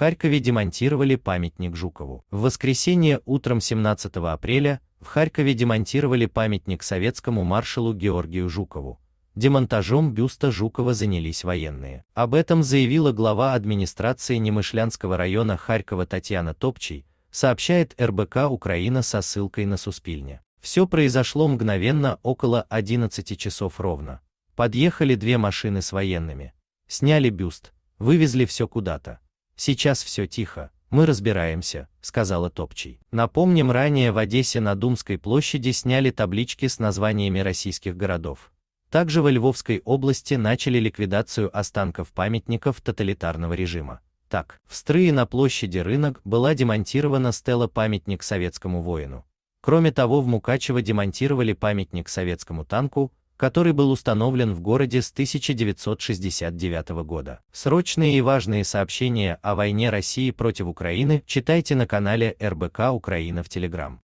Харькове демонтировали памятник Жукову. В воскресенье утром 17 апреля в Харькове демонтировали памятник советскому маршалу Георгию Жукову. Демонтажом бюста Жукова занялись военные. Об этом заявила глава администрации Немышлянского района Харькова Татьяна Топчий, сообщает РБК Украина со ссылкой на Суспильне. Все произошло мгновенно около 11 часов ровно. Подъехали две машины с военными, сняли бюст, вывезли все куда-то. Сейчас все тихо, мы разбираемся, сказала Топчий. Напомним, ранее в Одессе на Думской площади сняли таблички с названиями российских городов. Также во Львовской области начали ликвидацию останков памятников тоталитарного режима. Так, в Стрые на площади Рынок была демонтирована стела памятник советскому воину. Кроме того, в Мукачево демонтировали памятник советскому танку, который был установлен в городе с 1969 года. Срочные и важные сообщения о войне России против Украины читайте на канале РБК Украина в Телеграм.